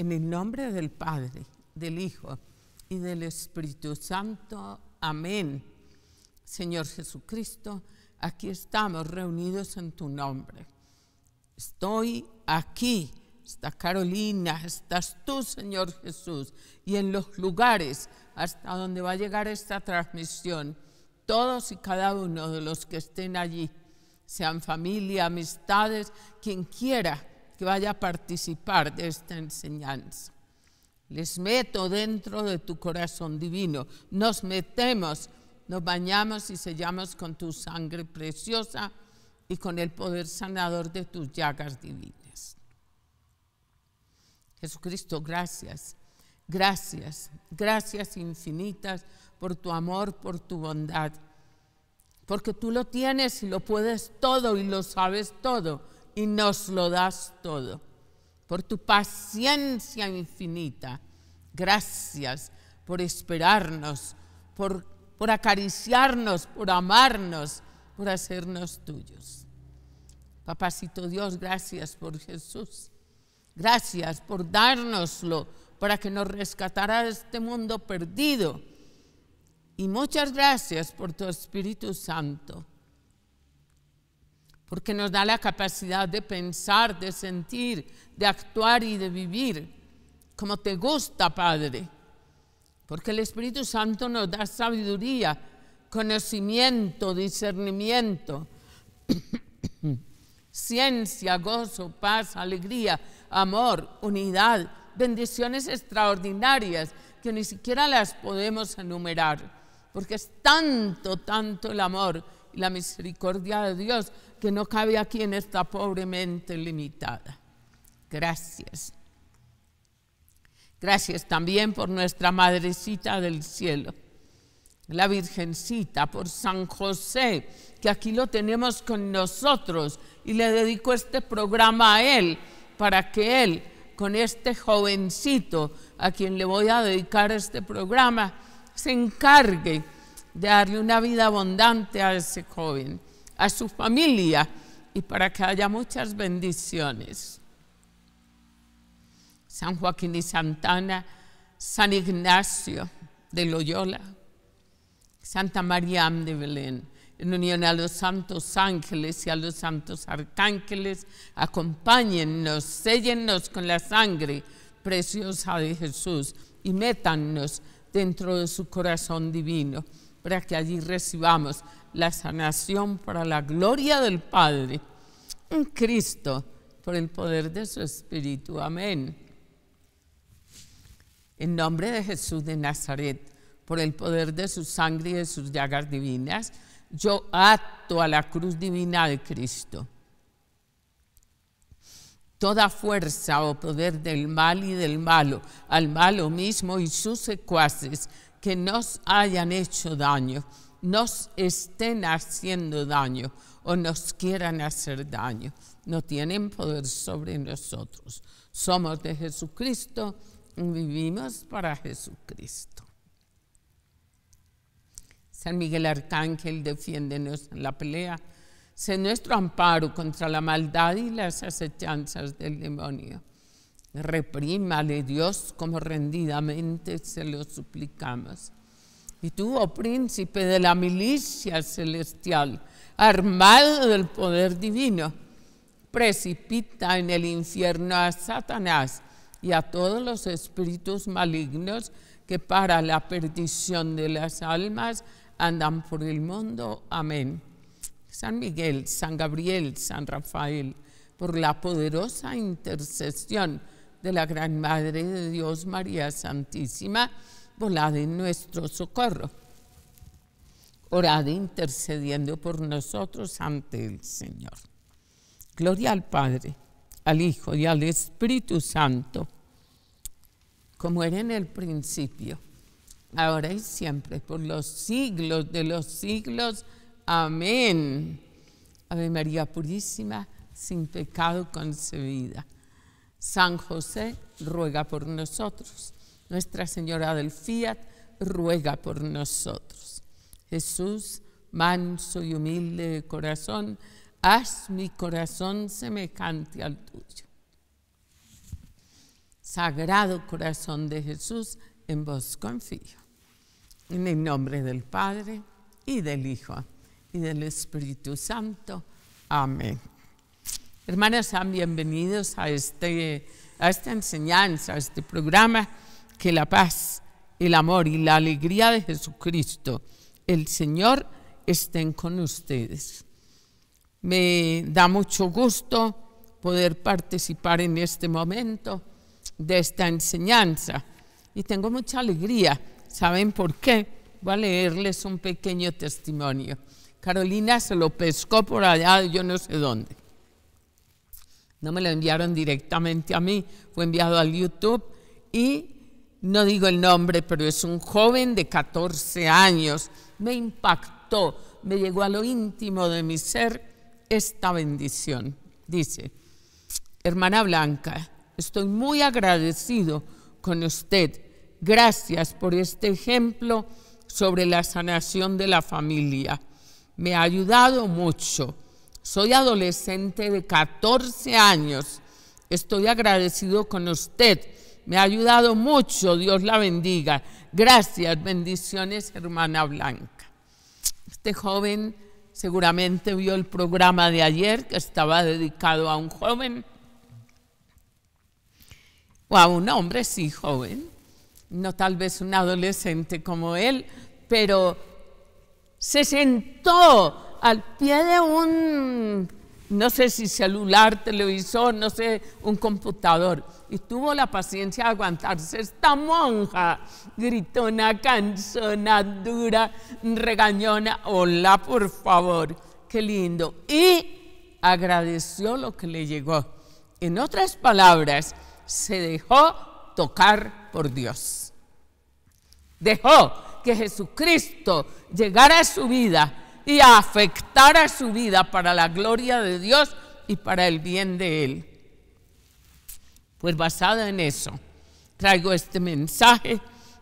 En el nombre del Padre, del Hijo y del Espíritu Santo. Amén. Señor Jesucristo, aquí estamos reunidos en tu nombre. Estoy aquí, está Carolina, estás tú, Señor Jesús, y en los lugares hasta donde va a llegar esta transmisión, todos y cada uno de los que estén allí, sean familia, amistades, quien quiera que vaya a participar de esta enseñanza. Les meto dentro de tu corazón divino. Nos metemos, nos bañamos y sellamos con tu sangre preciosa y con el poder sanador de tus llagas divinas. Jesucristo, gracias, gracias, gracias infinitas por tu amor, por tu bondad, porque tú lo tienes y lo puedes todo y lo sabes todo y nos lo das todo. Por tu paciencia infinita, gracias por esperarnos, por, acariciarnos, por amarnos, por hacernos tuyos. Papacito Dios, gracias por Jesús. Gracias por dárnoslo para que nos rescatara de este mundo perdido. Y muchas gracias por tu Espíritu Santo porque nos da la capacidad de pensar, de sentir, de actuar y de vivir como te gusta, Padre, porque el Espíritu Santo nos da sabiduría, conocimiento, discernimiento, ciencia, gozo, paz, alegría, amor, unidad, bendiciones extraordinarias que ni siquiera las podemos enumerar, porque es tanto, tanto el amor la misericordia de Dios que no cabe aquí en esta pobre mente limitada. Gracias. Gracias también por nuestra Madrecita del Cielo, la Virgencita, por San José, que aquí lo tenemos con nosotros y le dedico este programa a él, para que él, con este jovencito a quien le voy a dedicar este programa, se encargue darle una vida abundante a ese joven, a su familia y para que haya muchas bendiciones. San Joaquín y Santana, San Ignacio de Loyola, Santa María de Belén, en unión a los santos ángeles y a los santos arcángeles, acompáñennos, séllennos con la sangre preciosa de Jesús y métannos dentro de su corazón divino para que allí recibamos la sanación para la gloria del Padre, en Cristo, por el poder de su Espíritu. Amén. En nombre de Jesús de Nazaret, por el poder de su sangre y de sus llagas divinas, yo acto a la cruz divina de Cristo. Toda fuerza o poder del mal y del malo, al malo mismo y sus secuaces, que nos hayan hecho daño, nos estén haciendo daño o nos quieran hacer daño. No tienen poder sobre nosotros. Somos de Jesucristo, vivimos para Jesucristo. San Miguel Arcángel, defiéndenos en la pelea. Sé nuestro amparo contra la maldad y las acechanzas del demonio Reprímale Dios como rendidamente se lo suplicamos. Y tú, oh príncipe de la milicia celestial, armado del poder divino, precipita en el infierno a Satanás y a todos los espíritus malignos que para la perdición de las almas andan por el mundo. Amén. San Miguel, San Gabriel, San Rafael, por la poderosa intercesión de la Gran Madre de Dios María Santísima, volad en nuestro socorro. Orad intercediendo por nosotros ante el Señor. Gloria al Padre, al Hijo y al Espíritu Santo, como era en el principio, ahora y siempre, por los siglos de los siglos. Amén. Ave María Purísima, sin pecado concebida. San José ruega por nosotros. Nuestra Señora del Fiat ruega por nosotros. Jesús, manso y humilde de corazón, haz mi corazón semejante al tuyo. Sagrado corazón de Jesús, en vos confío. En el nombre del Padre y del Hijo y del Espíritu Santo. Amén. Hermanas, sean bienvenidos a, este, a esta enseñanza, a este programa, que la paz, el amor y la alegría de Jesucristo, el Señor, estén con ustedes. Me da mucho gusto poder participar en este momento de esta enseñanza y tengo mucha alegría. ¿Saben por qué? Voy a leerles un pequeño testimonio. Carolina se lo pescó por allá, yo no sé dónde. No me lo enviaron directamente a mí, fue enviado al YouTube y no digo el nombre, pero es un joven de 14 años. Me impactó, me llegó a lo íntimo de mi ser esta bendición. Dice, hermana Blanca, estoy muy agradecido con usted. Gracias por este ejemplo sobre la sanación de la familia. Me ha ayudado mucho soy adolescente de 14 años. Estoy agradecido con usted. Me ha ayudado mucho. Dios la bendiga. Gracias. Bendiciones, hermana Blanca. Este joven seguramente vio el programa de ayer que estaba dedicado a un joven o a un hombre, sí, joven, no tal vez un adolescente como él, pero se sentó al pie de un, no sé si celular, televisor, no sé, un computador. Y tuvo la paciencia de aguantarse esta monja, gritó una cansona, dura, regañona. Hola, por favor, qué lindo. Y agradeció lo que le llegó. En otras palabras, se dejó tocar por Dios. Dejó que Jesucristo llegara a su vida y afectar a su vida para la gloria de Dios y para el bien de Él. Pues basado en eso, traigo este mensaje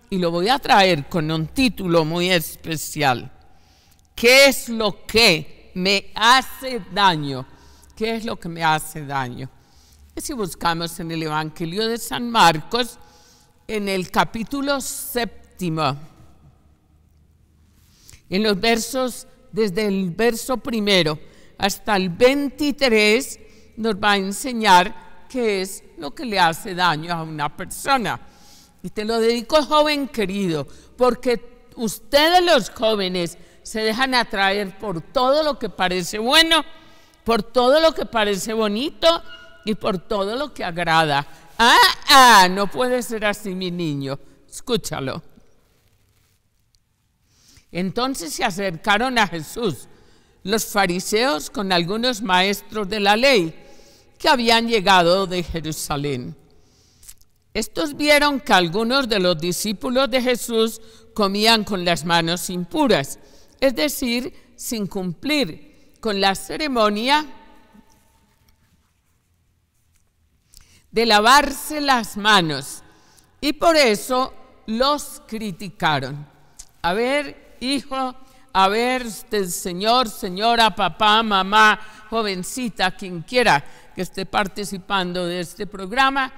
y lo voy a traer con un título muy especial. ¿Qué es lo que me hace daño? ¿Qué es lo que me hace daño? Es si buscamos en el Evangelio de San Marcos, en el capítulo séptimo, en los versos desde el verso primero hasta el 23, nos va a enseñar qué es lo que le hace daño a una persona. Y te lo dedico, joven querido, porque ustedes los jóvenes se dejan atraer por todo lo que parece bueno, por todo lo que parece bonito y por todo lo que agrada. Ah, ah, no puede ser así, mi niño. Escúchalo. Entonces se acercaron a Jesús los fariseos con algunos maestros de la ley que habían llegado de Jerusalén. Estos vieron que algunos de los discípulos de Jesús comían con las manos impuras, es decir, sin cumplir con la ceremonia de lavarse las manos. Y por eso los criticaron. A ver, hijo, a ver, este señor, señora, papá, mamá, jovencita, quien quiera que esté participando de este programa,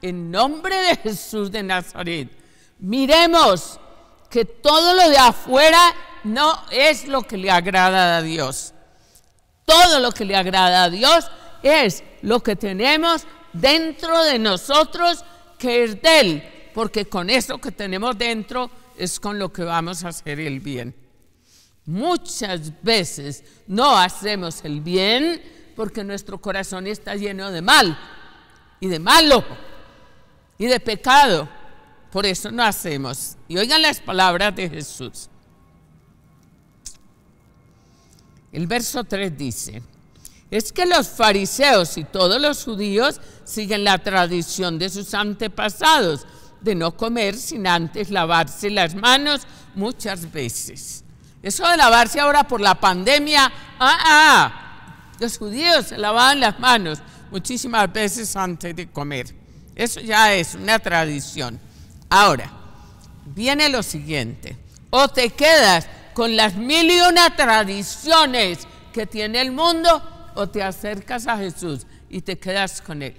en nombre de Jesús de Nazaret, miremos que todo lo de afuera no es lo que le agrada a Dios. Todo lo que le agrada a Dios es lo que tenemos dentro de nosotros que es de Él, porque con eso que tenemos dentro es con lo que vamos a hacer el bien. Muchas veces no hacemos el bien porque nuestro corazón está lleno de mal y de malo y de pecado. Por eso no hacemos. Y oigan las palabras de Jesús. El verso 3 dice, es que los fariseos y todos los judíos siguen la tradición de sus antepasados de no comer sin antes lavarse las manos muchas veces. Eso de lavarse ahora por la pandemia, ah, ah, los judíos se lavaban las manos muchísimas veces antes de comer. Eso ya es una tradición. Ahora, viene lo siguiente, o te quedas con las mil y una tradiciones que tiene el mundo, o te acercas a Jesús y te quedas con él.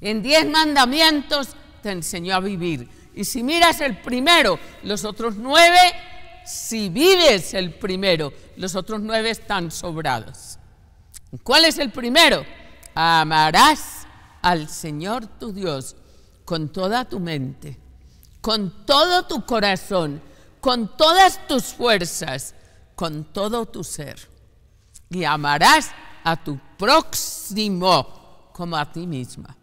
En diez mandamientos te enseñó a vivir. Y si miras el primero, los otros nueve, si vives el primero, los otros nueve están sobrados. ¿Cuál es el primero? Amarás al Señor tu Dios con toda tu mente, con todo tu corazón, con todas tus fuerzas, con todo tu ser. Y amarás a tu próximo como a ti misma.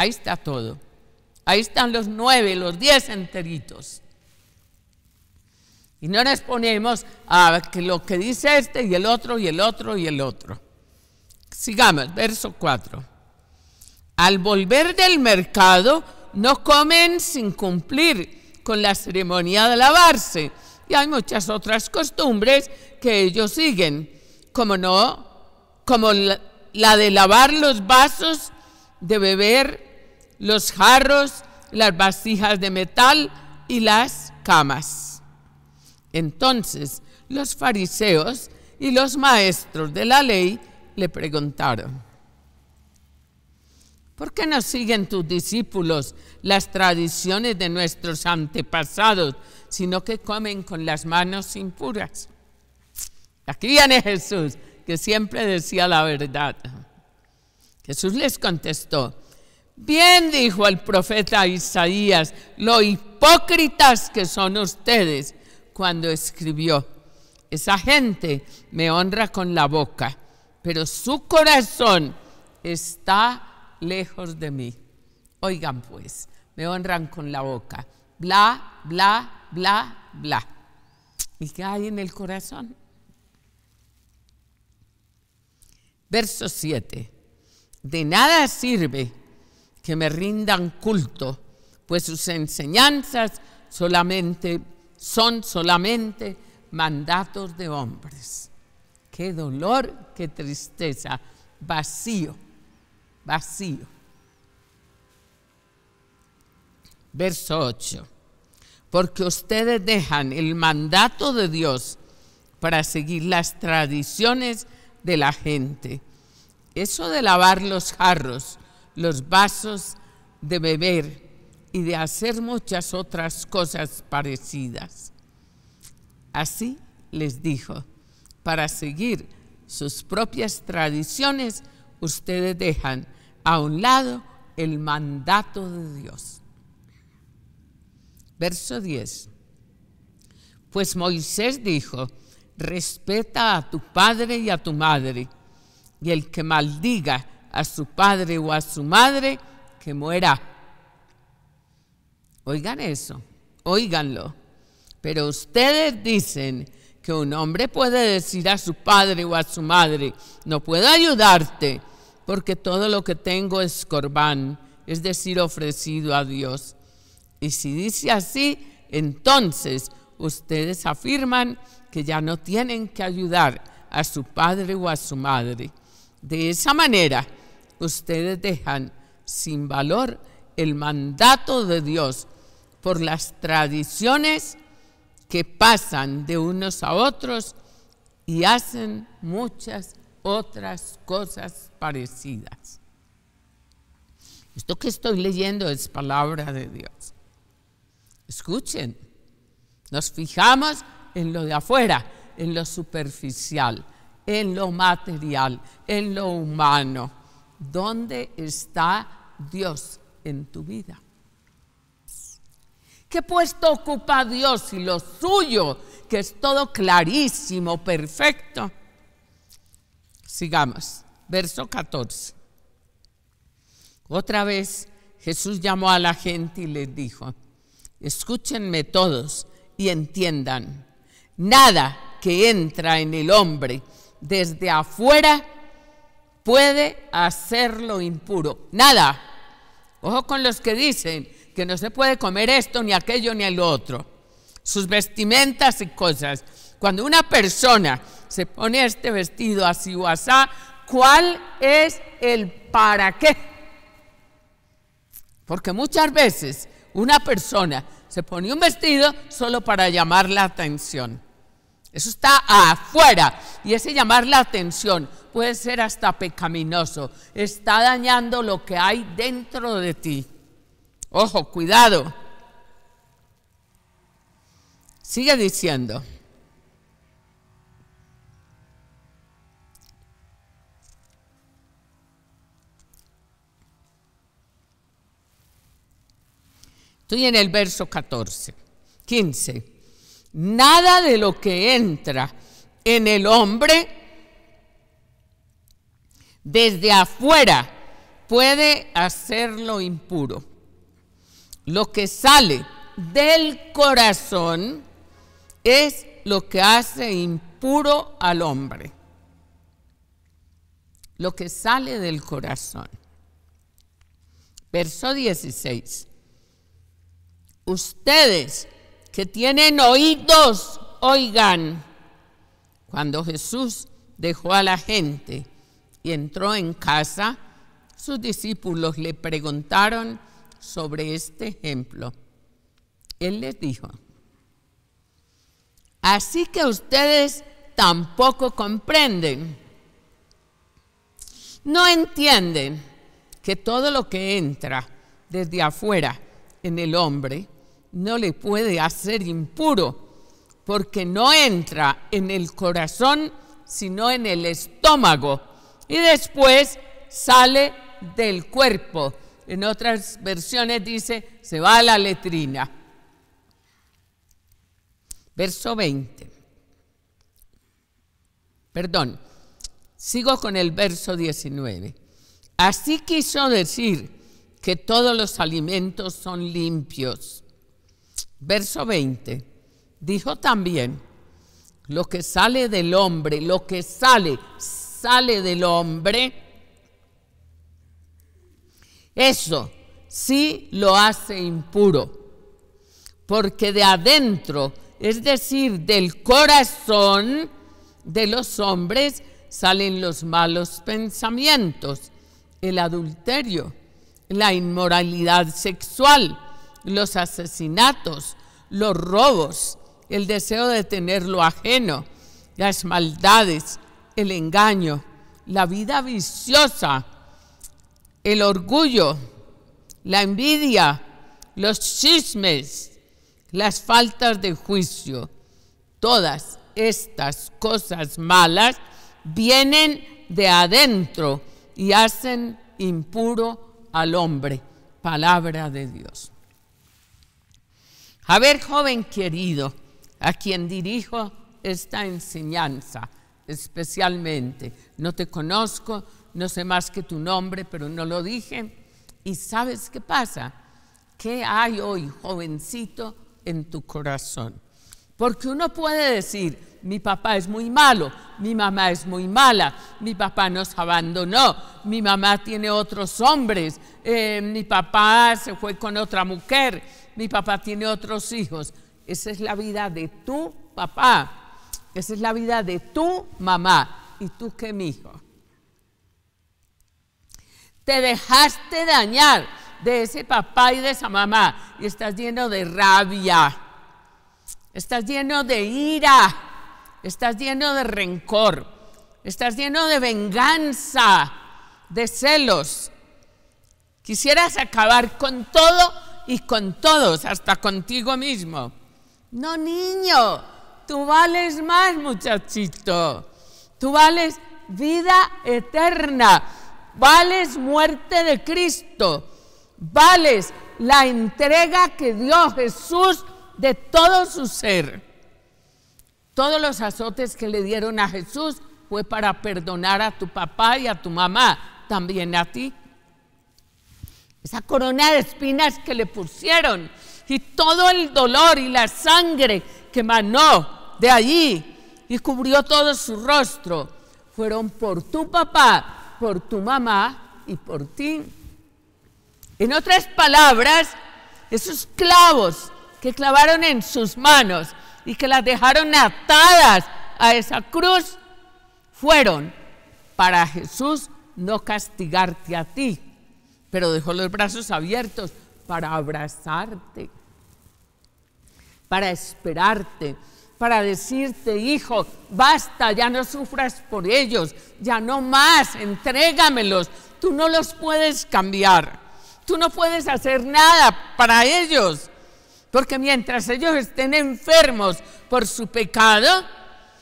Ahí está todo. Ahí están los nueve, los diez enteritos. Y no nos ponemos a ah, lo que dice este y el otro y el otro y el otro. Sigamos, verso 4. Al volver del mercado, no comen sin cumplir con la ceremonia de lavarse. Y hay muchas otras costumbres que ellos siguen, como no, como la de lavar los vasos, de beber los jarros, las vasijas de metal y las camas. Entonces los fariseos y los maestros de la ley le preguntaron, ¿por qué no siguen tus discípulos las tradiciones de nuestros antepasados, sino que comen con las manos impuras? Aquí viene Jesús, que siempre decía la verdad. Jesús les contestó, Bien dijo el profeta Isaías, lo hipócritas que son ustedes cuando escribió, esa gente me honra con la boca, pero su corazón está lejos de mí. Oigan pues, me honran con la boca, bla, bla, bla, bla. ¿Y qué hay en el corazón? Verso 7. De nada sirve que me rindan culto, pues sus enseñanzas solamente son solamente mandatos de hombres. Qué dolor, qué tristeza, vacío, vacío. Verso 8. Porque ustedes dejan el mandato de Dios para seguir las tradiciones de la gente. Eso de lavar los jarros los vasos de beber y de hacer muchas otras cosas parecidas. Así les dijo, para seguir sus propias tradiciones, ustedes dejan a un lado el mandato de Dios. Verso 10. Pues Moisés dijo, respeta a tu padre y a tu madre, y el que maldiga a su padre o a su madre, que muera. Oigan eso, oiganlo. Pero ustedes dicen que un hombre puede decir a su padre o a su madre, no puedo ayudarte, porque todo lo que tengo es corbán, es decir, ofrecido a Dios. Y si dice así, entonces ustedes afirman que ya no tienen que ayudar a su padre o a su madre. De esa manera, ustedes dejan sin valor el mandato de Dios por las tradiciones que pasan de unos a otros y hacen muchas otras cosas parecidas. Esto que estoy leyendo es palabra de Dios. Escuchen, nos fijamos en lo de afuera, en lo superficial, en lo material, en lo humano dónde está Dios en tu vida. ¿Qué puesto ocupa Dios y lo suyo, que es todo clarísimo, perfecto? Sigamos, verso 14. Otra vez Jesús llamó a la gente y les dijo, escúchenme todos y entiendan, nada que entra en el hombre desde afuera puede hacerlo impuro. Nada. Ojo con los que dicen que no se puede comer esto, ni aquello, ni el otro. Sus vestimentas y cosas. Cuando una persona se pone este vestido así o así, ¿cuál es el para qué? Porque muchas veces una persona se pone un vestido solo para llamar la atención. Eso está afuera y ese llamar la atención puede ser hasta pecaminoso. Está dañando lo que hay dentro de ti. Ojo, cuidado. Sigue diciendo. Estoy en el verso 14, 15. Nada de lo que entra en el hombre desde afuera puede hacerlo impuro. Lo que sale del corazón es lo que hace impuro al hombre. Lo que sale del corazón. Verso 16. Ustedes que tienen oídos, oigan. Cuando Jesús dejó a la gente y entró en casa, sus discípulos le preguntaron sobre este ejemplo. Él les dijo, así que ustedes tampoco comprenden, no entienden que todo lo que entra desde afuera en el hombre no le puede hacer impuro, porque no entra en el corazón, sino en el estómago, y después sale del cuerpo. En otras versiones dice, se va a la letrina. Verso 20. Perdón, sigo con el verso 19. Así quiso decir que todos los alimentos son limpios Verso 20. Dijo también, lo que sale del hombre, lo que sale, sale del hombre, eso sí lo hace impuro, porque de adentro, es decir, del corazón de los hombres, salen los malos pensamientos, el adulterio, la inmoralidad sexual, los asesinatos, los robos, el deseo de tener lo ajeno, las maldades, el engaño, la vida viciosa, el orgullo, la envidia, los chismes, las faltas de juicio. Todas estas cosas malas vienen de adentro y hacen impuro al hombre. Palabra de Dios. A ver, joven querido, a quien dirijo esta enseñanza especialmente. No te conozco, no sé más que tu nombre, pero no lo dije. ¿Y sabes qué pasa? ¿Qué hay hoy, jovencito, en tu corazón? Porque uno puede decir, mi papá es muy malo, mi mamá es muy mala, mi papá nos abandonó, mi mamá tiene otros hombres, eh, mi papá se fue con otra mujer, mi papá tiene otros hijos. Esa es la vida de tu papá. Esa es la vida de tu mamá. ¿Y tú qué, hijo? Te dejaste dañar de ese papá y de esa mamá y estás lleno de rabia. Estás lleno de ira. Estás lleno de rencor. Estás lleno de venganza, de celos. Quisieras acabar con todo y con todos, hasta contigo mismo. No, niño, tú vales más, muchachito. Tú vales vida eterna, vales muerte de Cristo, vales la entrega que dio Jesús de todo su ser. Todos los azotes que le dieron a Jesús fue para perdonar a tu papá y a tu mamá, también a ti esa corona de espinas que le pusieron y todo el dolor y la sangre que manó de allí y cubrió todo su rostro, fueron por tu papá, por tu mamá y por ti. En otras palabras, esos clavos que clavaron en sus manos y que las dejaron atadas a esa cruz, fueron para Jesús no castigarte a ti, pero dejó los brazos abiertos para abrazarte, para esperarte, para decirte, hijo, basta, ya no sufras por ellos, ya no más, entrégamelos, tú no los puedes cambiar, tú no puedes hacer nada para ellos, porque mientras ellos estén enfermos por su pecado,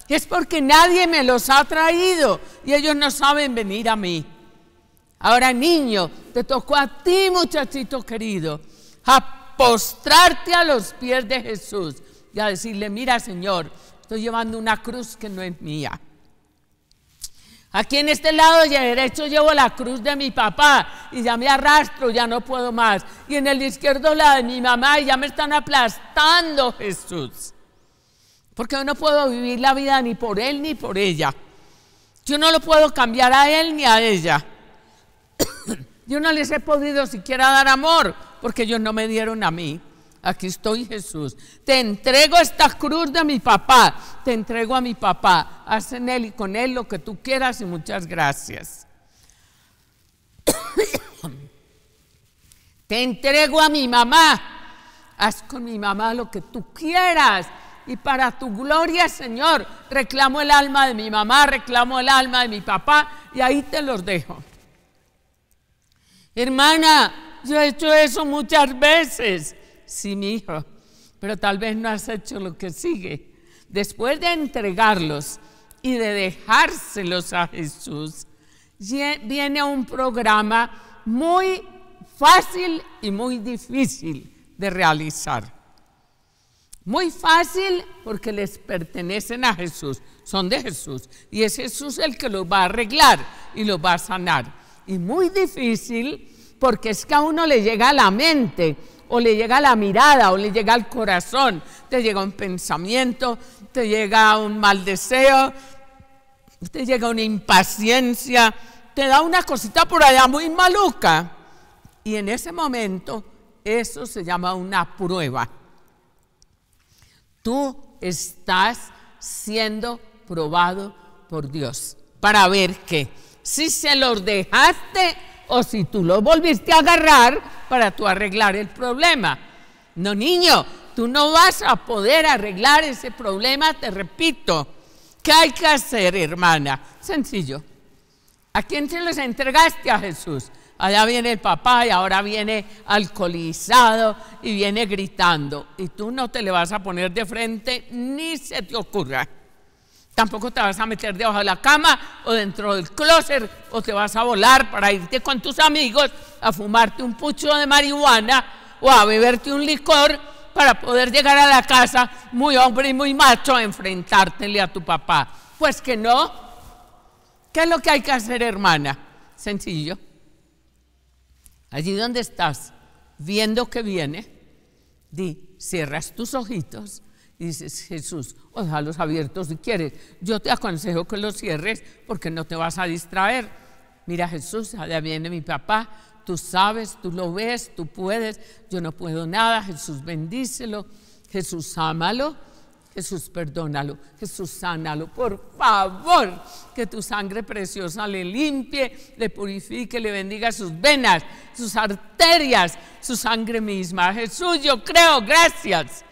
es porque nadie me los ha traído y ellos no saben venir a mí. Ahora, niño, te tocó a ti, muchachito querido, a postrarte a los pies de Jesús y a decirle, mira, Señor, estoy llevando una cruz que no es mía. Aquí en este lado y derecho llevo la cruz de mi papá y ya me arrastro, ya no puedo más. Y en el izquierdo la de mi mamá y ya me están aplastando, Jesús. Porque yo no puedo vivir la vida ni por él ni por ella. Yo no lo puedo cambiar a él ni a ella. yo no les he podido siquiera dar amor porque ellos no me dieron a mí. Aquí estoy Jesús. Te entrego esta cruz de mi papá. Te entrego a mi papá. Haz en él y con él lo que tú quieras y muchas gracias. Te entrego a mi mamá. Haz con mi mamá lo que tú quieras. Y para tu gloria, Señor, reclamo el alma de mi mamá, reclamo el alma de mi papá y ahí te los dejo. Hermana, yo he hecho eso muchas veces. Sí, mi hijo, pero tal vez no has hecho lo que sigue. Después de entregarlos y de dejárselos a Jesús, viene un programa muy fácil y muy difícil de realizar. Muy fácil porque les pertenecen a Jesús, son de Jesús. Y es Jesús el que los va a arreglar y los va a sanar y muy difícil porque es que a uno le llega a la mente o le llega a la mirada o le llega al corazón, te llega un pensamiento, te llega un mal deseo, te llega una impaciencia, te da una cosita por allá muy maluca. Y en ese momento eso se llama una prueba. Tú estás siendo probado por Dios para ver qué, si se los dejaste o si tú los volviste a agarrar para tú arreglar el problema. No, niño, tú no vas a poder arreglar ese problema, te repito. ¿Qué hay que hacer, hermana? Sencillo. ¿A quién se los entregaste a Jesús? Allá viene el papá y ahora viene alcoholizado y viene gritando. Y tú no te le vas a poner de frente ni se te ocurra. Tampoco te vas a meter debajo de la cama o dentro del closet o te vas a volar para irte con tus amigos a fumarte un pucho de marihuana o a beberte un licor para poder llegar a la casa muy hombre y muy macho a enfrentártele a tu papá. Pues que no. ¿Qué es lo que hay que hacer, hermana? Sencillo. Allí donde estás, viendo que viene, di, cierras tus ojitos Dices, Jesús, ojalá abiertos si quieres. Yo te aconsejo que los cierres porque no te vas a distraer. Mira, Jesús, allá viene mi papá. Tú sabes, tú lo ves, tú puedes. Yo no puedo nada. Jesús, bendícelo. Jesús, ámalo. Jesús, perdónalo. Jesús, sánalo. Por favor, que tu sangre preciosa le limpie, le purifique, le bendiga sus venas, sus arterias, su sangre misma. Jesús, yo creo, gracias.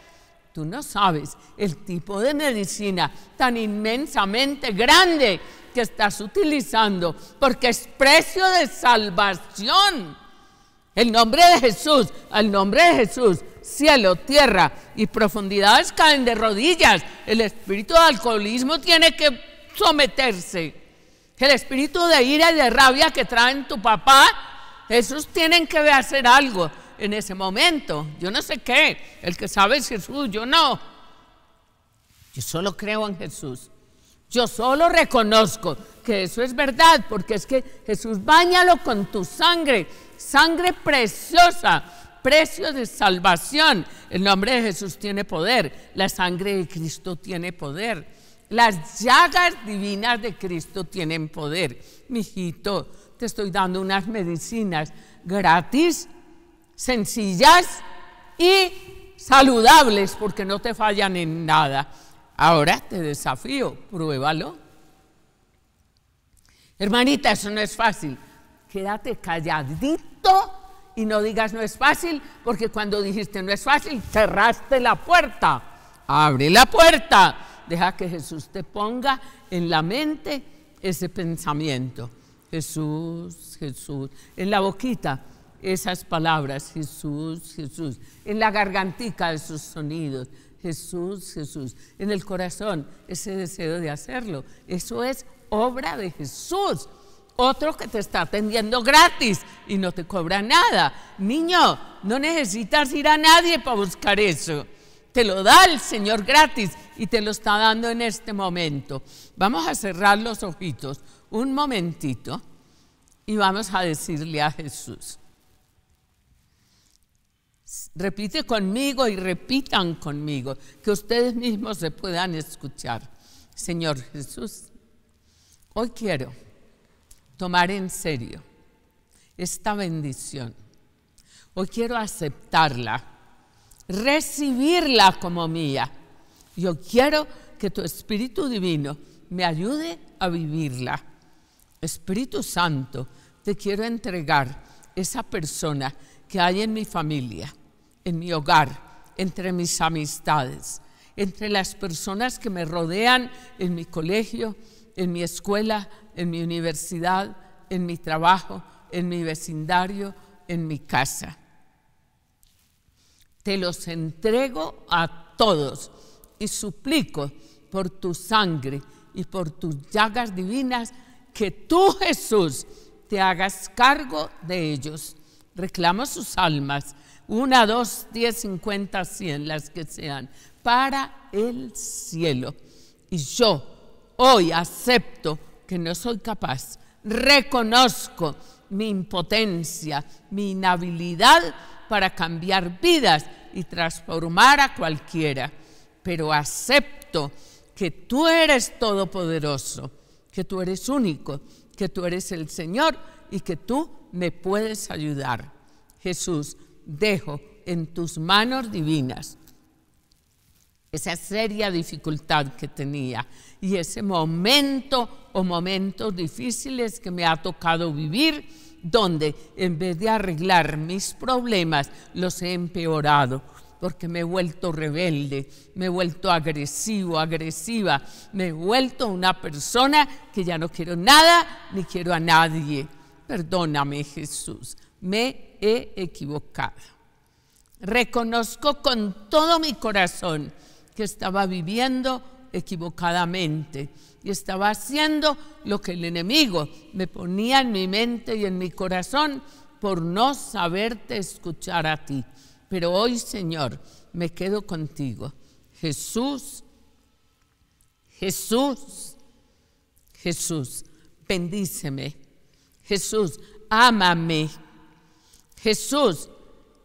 Tú no sabes el tipo de medicina tan inmensamente grande que estás utilizando, porque es precio de salvación. El nombre de Jesús, al nombre de Jesús, cielo, tierra y profundidades caen de rodillas. El espíritu de alcoholismo tiene que someterse. El espíritu de ira y de rabia que traen tu papá, Jesús tienen que hacer algo en ese momento. Yo no sé qué. El que sabe es Jesús, yo no. Yo solo creo en Jesús. Yo solo reconozco que eso es verdad, porque es que Jesús, bañalo con tu sangre, sangre preciosa, precio de salvación. El nombre de Jesús tiene poder, la sangre de Cristo tiene poder, las llagas divinas de Cristo tienen poder. Mijito, te estoy dando unas medicinas gratis sencillas y saludables porque no te fallan en nada. Ahora te desafío, pruébalo. Hermanita, eso no es fácil. Quédate calladito y no digas no es fácil, porque cuando dijiste no es fácil, cerraste la puerta. Abre la puerta. Deja que Jesús te ponga en la mente ese pensamiento. Jesús, Jesús, en la boquita esas palabras, Jesús, Jesús, en la gargantica de sus sonidos, Jesús, Jesús, en el corazón, ese deseo de hacerlo. Eso es obra de Jesús. Otro que te está atendiendo gratis y no te cobra nada. Niño, no necesitas ir a nadie para buscar eso. Te lo da el Señor gratis y te lo está dando en este momento. Vamos a cerrar los ojitos un momentito y vamos a decirle a Jesús. Repite conmigo y repitan conmigo, que ustedes mismos se puedan escuchar. Señor Jesús, hoy quiero tomar en serio esta bendición. Hoy quiero aceptarla, recibirla como mía. Yo quiero que tu Espíritu Divino me ayude a vivirla. Espíritu Santo, te quiero entregar esa persona que hay en mi familia en mi hogar, entre mis amistades, entre las personas que me rodean en mi colegio, en mi escuela, en mi universidad, en mi trabajo, en mi vecindario, en mi casa. Te los entrego a todos y suplico por tu sangre y por tus llagas divinas que tú, Jesús, te hagas cargo de ellos. Reclamo sus almas una, dos, diez, cincuenta, cien, las que sean, para el cielo. Y yo hoy acepto que no soy capaz, reconozco mi impotencia, mi inhabilidad para cambiar vidas y transformar a cualquiera, pero acepto que tú eres todopoderoso, que tú eres único, que tú eres el Señor y que tú me puedes ayudar. Jesús, dejo en tus manos divinas esa seria dificultad que tenía y ese momento o momentos difíciles que me ha tocado vivir, donde en vez de arreglar mis problemas, los he empeorado porque me he vuelto rebelde, me he vuelto agresivo, agresiva, me he vuelto una persona que ya no quiero nada ni quiero a nadie. Perdóname Jesús, me he equivocado. Reconozco con todo mi corazón que estaba viviendo equivocadamente y estaba haciendo lo que el enemigo me ponía en mi mente y en mi corazón por no saberte escuchar a ti. Pero hoy, Señor, me quedo contigo. Jesús, Jesús, Jesús, bendíceme. Jesús, ámame Jesús,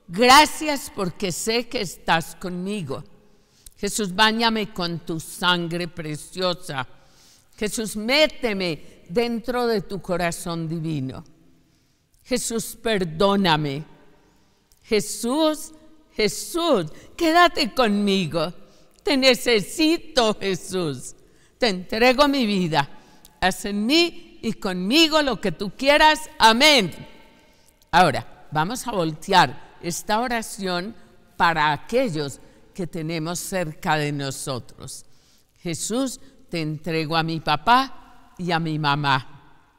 gracias porque sé que estás conmigo. Jesús, báñame con tu sangre preciosa. Jesús, méteme dentro de tu corazón divino. Jesús, perdóname. Jesús, Jesús, quédate conmigo. Te necesito, Jesús. Te entrego mi vida. Haz en mí y conmigo lo que tú quieras. Amén. Ahora, vamos a voltear esta oración para aquellos que tenemos cerca de nosotros. Jesús, te entrego a mi papá y a mi mamá.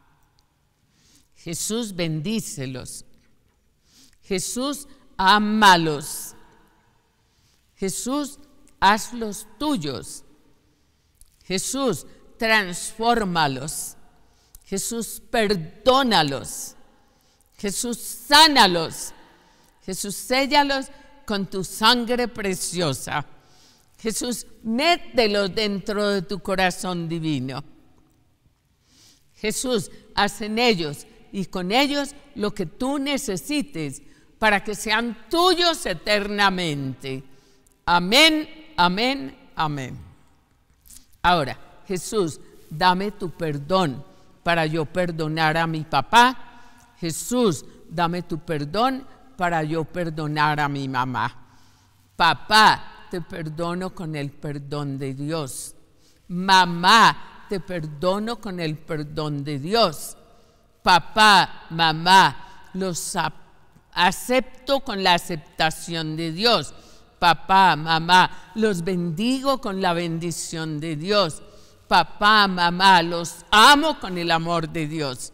Jesús, bendícelos. Jesús, amalos. Jesús, hazlos tuyos. Jesús, transfórmalos. Jesús, perdónalos. Jesús, sánalos. Jesús, séllalos con tu sangre preciosa. Jesús, mételos dentro de tu corazón divino. Jesús, haz en ellos y con ellos lo que tú necesites para que sean tuyos eternamente. Amén, amén, amén. Ahora, Jesús, dame tu perdón para yo perdonar a mi papá Jesús, dame tu perdón para yo perdonar a mi mamá. Papá, te perdono con el perdón de Dios. Mamá, te perdono con el perdón de Dios. Papá, mamá, los acepto con la aceptación de Dios. Papá, mamá, los bendigo con la bendición de Dios. Papá, mamá, los amo con el amor de Dios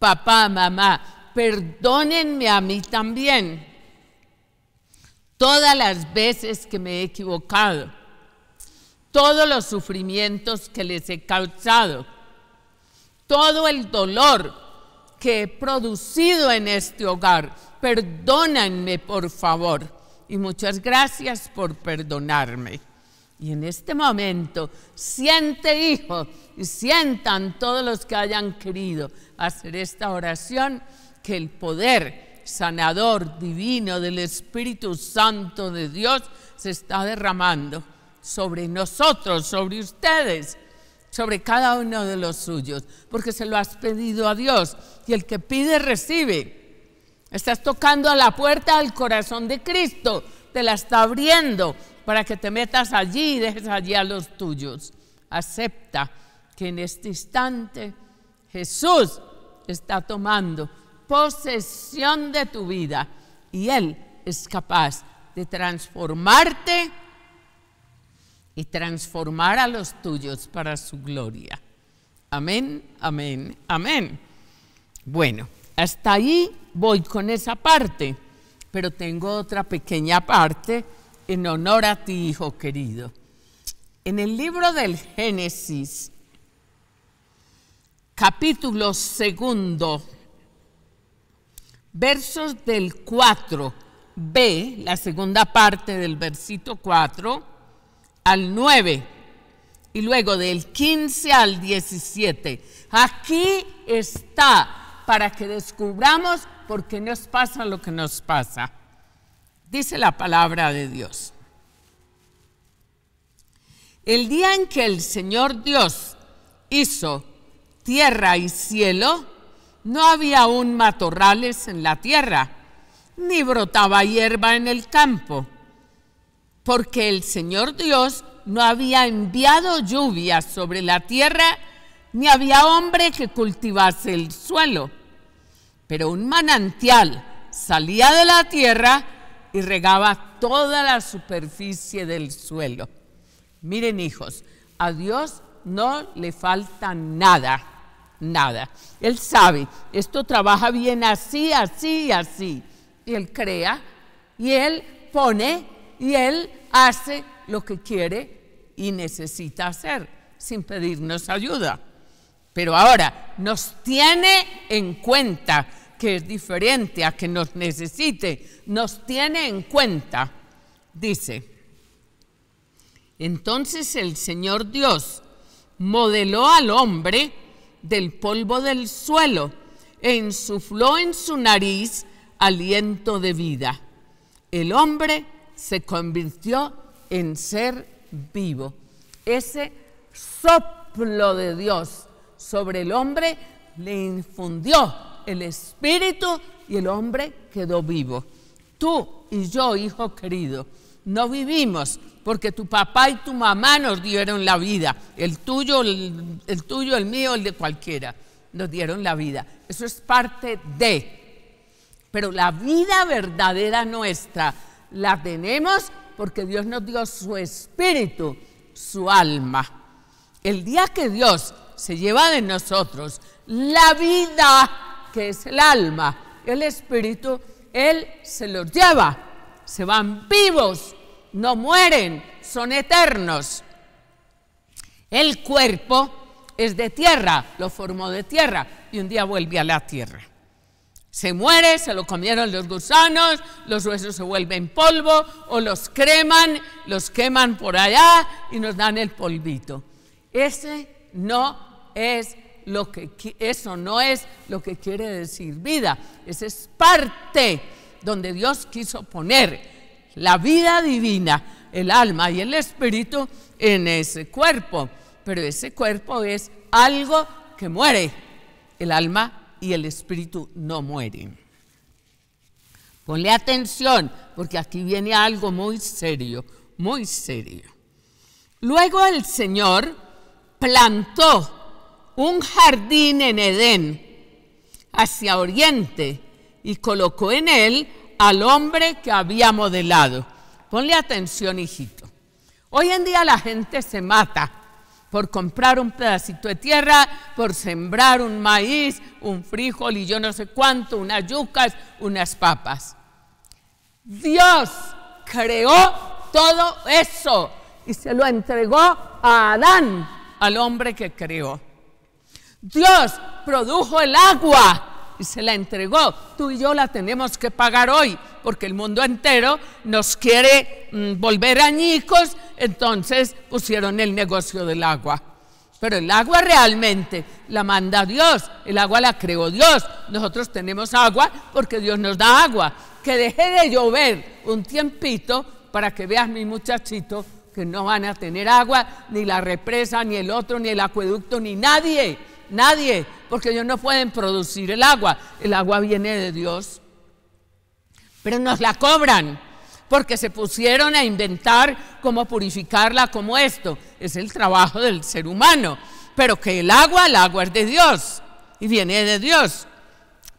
papá, mamá, perdónenme a mí también todas las veces que me he equivocado, todos los sufrimientos que les he causado, todo el dolor que he producido en este hogar. Perdónenme, por favor. Y muchas gracias por perdonarme. Y en este momento, siente hijo y sientan todos los que hayan querido hacer esta oración, que el poder sanador divino del Espíritu Santo de Dios se está derramando sobre nosotros, sobre ustedes, sobre cada uno de los suyos, porque se lo has pedido a Dios y el que pide recibe. Estás tocando a la puerta del corazón de Cristo, te la está abriendo, para que te metas allí y dejes allí a los tuyos. Acepta que en este instante Jesús está tomando posesión de tu vida y Él es capaz de transformarte y transformar a los tuyos para su gloria. Amén, amén, amén. Bueno, hasta ahí voy con esa parte, pero tengo otra pequeña parte en honor a ti, hijo querido. En el libro del Génesis, capítulo segundo, versos del 4, B, la segunda parte del versito 4, al 9, y luego del 15 al 17. Aquí está para que descubramos por qué nos pasa lo que nos pasa. Dice la palabra de Dios. El día en que el Señor Dios hizo tierra y cielo, no había aún matorrales en la tierra, ni brotaba hierba en el campo, porque el Señor Dios no había enviado lluvia sobre la tierra, ni había hombre que cultivase el suelo. Pero un manantial salía de la tierra y regaba toda la superficie del suelo. Miren hijos, a Dios no le falta nada, nada. Él sabe, esto trabaja bien así, así, así. Y Él crea, y Él pone, y Él hace lo que quiere y necesita hacer, sin pedirnos ayuda. Pero ahora nos tiene en cuenta que es diferente, a que nos necesite, nos tiene en cuenta, dice. Entonces el Señor Dios modeló al hombre del polvo del suelo e insufló en su nariz aliento de vida. El hombre se convirtió en ser vivo. Ese soplo de Dios sobre el hombre le infundió el espíritu y el hombre quedó vivo. Tú y yo, hijo querido, no vivimos porque tu papá y tu mamá nos dieron la vida, el tuyo, el, tuyo, el mío, el de cualquiera, nos dieron la vida. Eso es parte de. Pero la vida verdadera nuestra la tenemos porque Dios nos dio su espíritu, su alma. El día que Dios se lleva de nosotros la vida, que es el alma, el espíritu, Él se los lleva, se van vivos, no mueren, son eternos. El cuerpo es de tierra, lo formó de tierra y un día vuelve a la tierra. Se muere, se lo comieron los gusanos, los huesos se vuelven polvo o los creman, los queman por allá y nos dan el polvito. Ese no es lo que eso no es lo que quiere decir vida. Esa es parte donde Dios quiso poner la vida divina, el alma y el espíritu en ese cuerpo. Pero ese cuerpo es algo que muere. El alma y el espíritu no mueren. Ponle atención, porque aquí viene algo muy serio, muy serio. Luego el Señor plantó un jardín en Edén hacia oriente y colocó en él al hombre que había modelado. Ponle atención, hijito. Hoy en día la gente se mata por comprar un pedacito de tierra, por sembrar un maíz, un frijol y yo no sé cuánto, unas yucas, unas papas. Dios creó todo eso y se lo entregó a Adán, al hombre que creó. Dios produjo el agua y se la entregó. Tú y yo la tenemos que pagar hoy porque el mundo entero nos quiere mm, volver añicos, entonces pusieron el negocio del agua. Pero el agua realmente la manda Dios, el agua la creó Dios. Nosotros tenemos agua porque Dios nos da agua. Que deje de llover un tiempito para que veas mi muchachito que no van a tener agua, ni la represa, ni el otro, ni el acueducto, ni nadie. Nadie, porque ellos no pueden producir el agua. El agua viene de Dios. Pero nos la cobran, porque se pusieron a inventar cómo purificarla, como esto. Es el trabajo del ser humano. Pero que el agua, el agua es de Dios y viene de Dios.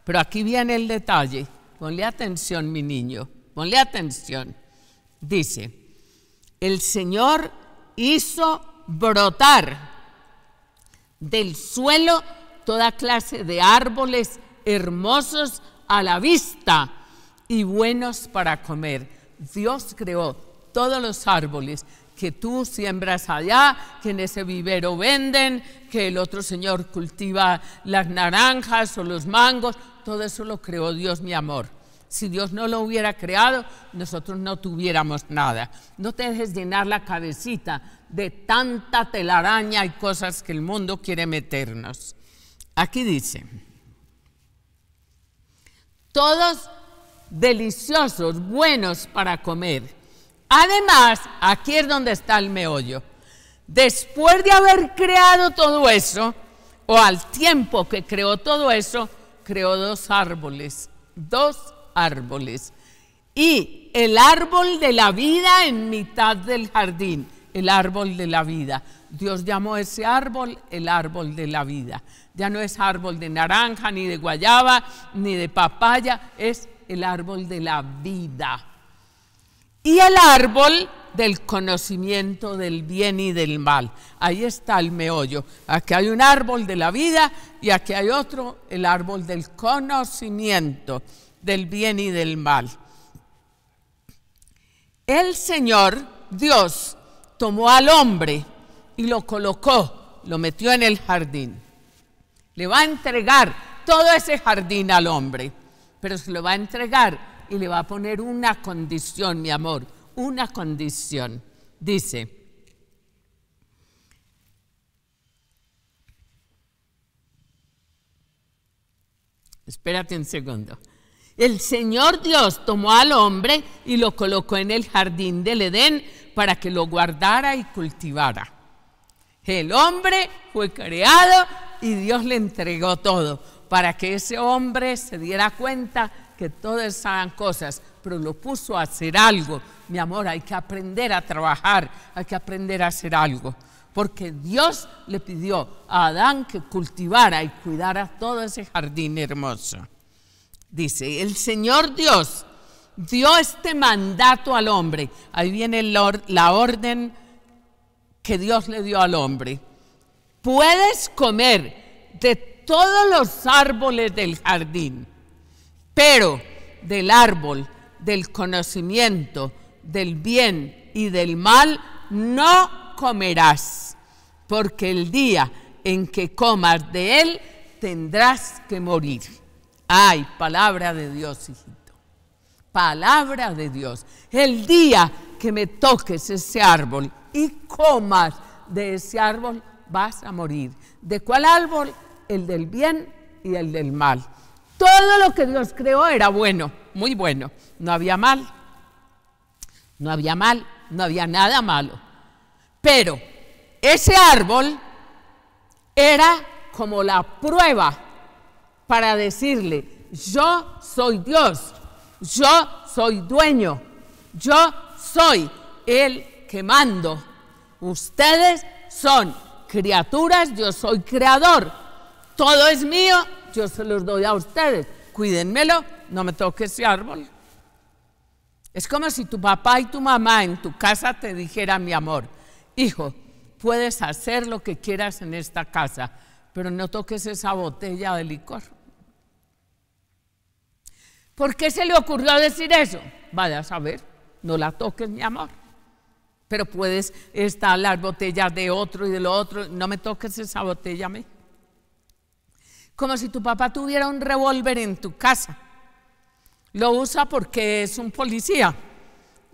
Pero aquí viene el detalle. Ponle atención, mi niño. Ponle atención. Dice, el Señor hizo brotar del suelo toda clase de árboles hermosos a la vista y buenos para comer. Dios creó todos los árboles que tú siembras allá, que en ese vivero venden, que el otro señor cultiva las naranjas o los mangos, todo eso lo creó Dios, mi amor. Si Dios no lo hubiera creado, nosotros no tuviéramos nada. No te dejes llenar la cabecita de tanta telaraña y cosas que el mundo quiere meternos. Aquí dice, todos deliciosos, buenos para comer. Además, aquí es donde está el meollo. Después de haber creado todo eso, o al tiempo que creó todo eso, creó dos árboles, dos árboles y el árbol de la vida en mitad del jardín, el árbol de la vida. Dios llamó ese árbol el árbol de la vida. Ya no es árbol de naranja, ni de guayaba, ni de papaya, es el árbol de la vida. Y el árbol del conocimiento del bien y del mal. Ahí está el meollo. Aquí hay un árbol de la vida y aquí hay otro, el árbol del conocimiento del bien y del mal. El Señor Dios tomó al hombre y lo colocó, lo metió en el jardín. Le va a entregar todo ese jardín al hombre, pero se lo va a entregar y le va a poner una condición, mi amor, una condición. Dice, Espérate un segundo. El Señor Dios tomó al hombre y lo colocó en el jardín del Edén para que lo guardara y cultivara. El hombre fue creado y Dios le entregó todo para que ese hombre se diera cuenta que todas eran cosas, pero lo puso a hacer algo. Mi amor, hay que aprender a trabajar, hay que aprender a hacer algo. Porque Dios le pidió a Adán que cultivara y cuidara todo ese jardín hermoso. Dice, el Señor Dios dio este mandato al hombre. Ahí viene la orden que Dios le dio al hombre. Puedes comer de todos los árboles del jardín, pero del árbol del conocimiento del bien y del mal no comerás, porque el día en que comas de él tendrás que morir. Ay, palabra de Dios, hijito. Palabra de Dios. El día que me toques ese árbol y comas de ese árbol, vas a morir. ¿De cuál árbol? El del bien y el del mal. Todo lo que Dios creó era bueno, muy bueno. No había mal. No había mal, no había nada malo. Pero ese árbol era como la prueba para decirle, yo soy Dios, yo soy dueño, yo soy el que mando. Ustedes son criaturas, yo soy creador. Todo es mío, yo se los doy a ustedes. Cuídenmelo, no me toque ese árbol. Es como si tu papá y tu mamá en tu casa te dijera, mi amor, hijo, puedes hacer lo que quieras en esta casa, pero no toques esa botella de licor. ¿Por qué se le ocurrió decir eso? Vaya a saber, no la toques, mi amor. Pero puedes estar las botellas de otro y de lo otro, no me toques esa botella a mí. Como si tu papá tuviera un revólver en tu casa. Lo usa porque es un policía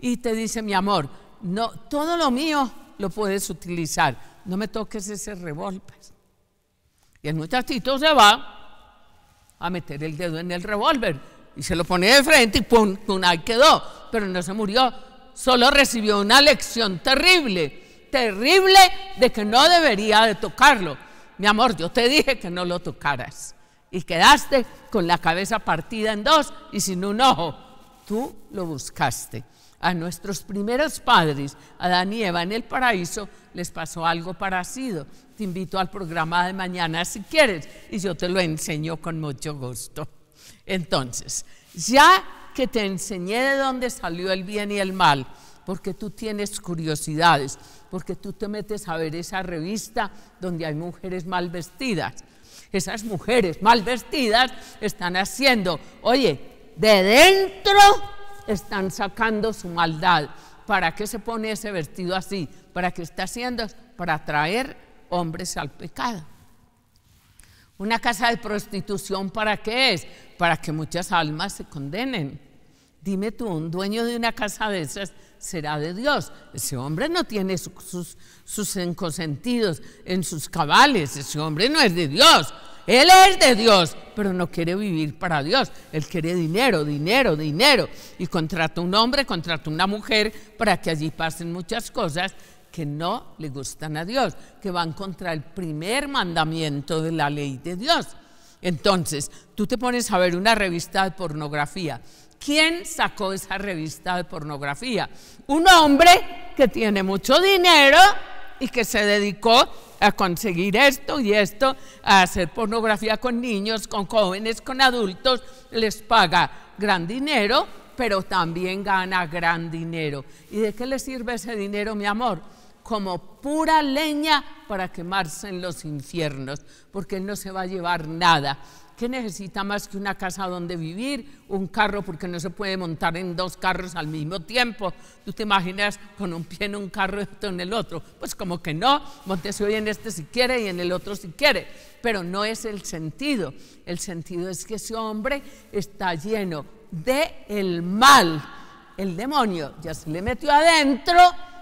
y te dice, mi amor, no, todo lo mío lo puedes utilizar, no me toques ese revólver. Y el muchachito se va a meter el dedo en el revólver y se lo pone de frente y pum, pum, ahí quedó. Pero no se murió, solo recibió una lección terrible, terrible de que no debería de tocarlo. Mi amor, yo te dije que no lo tocaras y quedaste con la cabeza partida en dos y sin un ojo. Tú lo buscaste a nuestros primeros padres, Adán y Eva en el paraíso, les pasó algo parecido. Te invito al programa de mañana si quieres y yo te lo enseño con mucho gusto. Entonces, ya que te enseñé de dónde salió el bien y el mal, porque tú tienes curiosidades, porque tú te metes a ver esa revista donde hay mujeres mal vestidas. Esas mujeres mal vestidas están haciendo, oye, de dentro están sacando su maldad. ¿Para qué se pone ese vestido así? ¿Para qué está haciendo? Para atraer hombres al pecado. Una casa de prostitución, ¿para qué es? Para que muchas almas se condenen. Dime tú, un dueño de una casa de esas será de Dios. Ese hombre no tiene sus, sus encosentidos en sus cabales. Ese hombre no es de Dios. Él es de Dios, pero no quiere vivir para Dios. Él quiere dinero, dinero, dinero. Y contrata un hombre, contrata una mujer para que allí pasen muchas cosas que no le gustan a Dios, que van contra el primer mandamiento de la ley de Dios. Entonces, tú te pones a ver una revista de pornografía ¿Quién sacó esa revista de pornografía? Un hombre que tiene mucho dinero y que se dedicó a conseguir esto y esto, a hacer pornografía con niños, con jóvenes, con adultos, les paga gran dinero, pero también gana gran dinero. ¿Y de qué le sirve ese dinero, mi amor? como pura leña para quemarse en los infiernos, porque Él no se va a llevar nada. ¿Qué necesita más que una casa donde vivir? Un carro, porque no se puede montar en dos carros al mismo tiempo. ¿Tú te imaginas con un pie en un carro y otro en el otro? Pues como que no, montese hoy en este si quiere y en el otro si quiere. Pero no es el sentido. El sentido es que ese hombre está lleno de el mal. El demonio ya se le metió adentro